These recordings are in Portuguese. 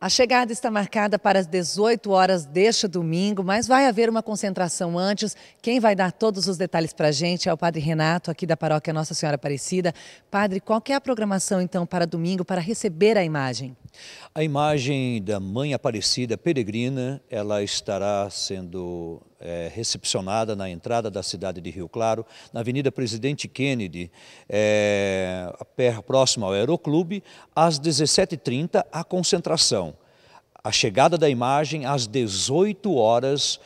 A chegada está marcada para as 18 horas deste domingo, mas vai haver uma concentração antes. Quem vai dar todos os detalhes para a gente é o Padre Renato, aqui da paróquia Nossa Senhora Aparecida. Padre, qual é a programação então para domingo para receber a imagem? A imagem da Mãe Aparecida Peregrina, ela estará sendo é, recepcionada na entrada da cidade de Rio Claro, na Avenida Presidente Kennedy, é, próximo ao Aeroclube, às 17h30, a concentração. A chegada da imagem às 18 horas,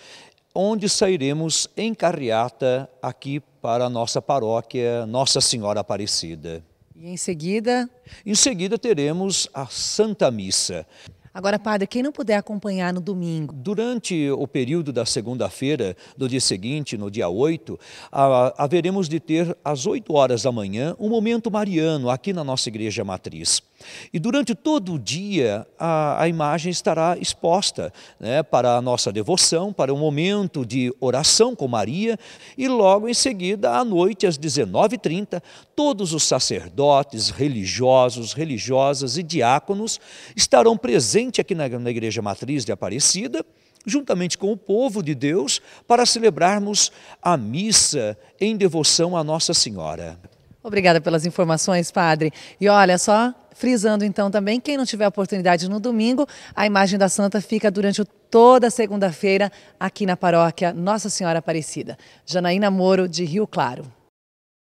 onde sairemos em carreata aqui para a nossa paróquia Nossa Senhora Aparecida. E em seguida? Em seguida teremos a Santa Missa. Agora, padre, quem não puder acompanhar no domingo. Durante o período da segunda-feira, do dia seguinte, no dia 8, haveremos de ter às 8 horas da manhã um momento mariano aqui na nossa igreja matriz. E durante todo o dia a, a imagem estará exposta né, para a nossa devoção, para um momento de oração com Maria e logo em seguida, à noite, às 19h30, todos os sacerdotes, religiosos, religiosas e diáconos estarão presentes presente aqui na, na Igreja Matriz de Aparecida, juntamente com o povo de Deus, para celebrarmos a missa em devoção à Nossa Senhora. Obrigada pelas informações, padre. E olha só, frisando então também, quem não tiver oportunidade no domingo, a imagem da santa fica durante toda a segunda-feira aqui na paróquia Nossa Senhora Aparecida. Janaína Moro, de Rio Claro.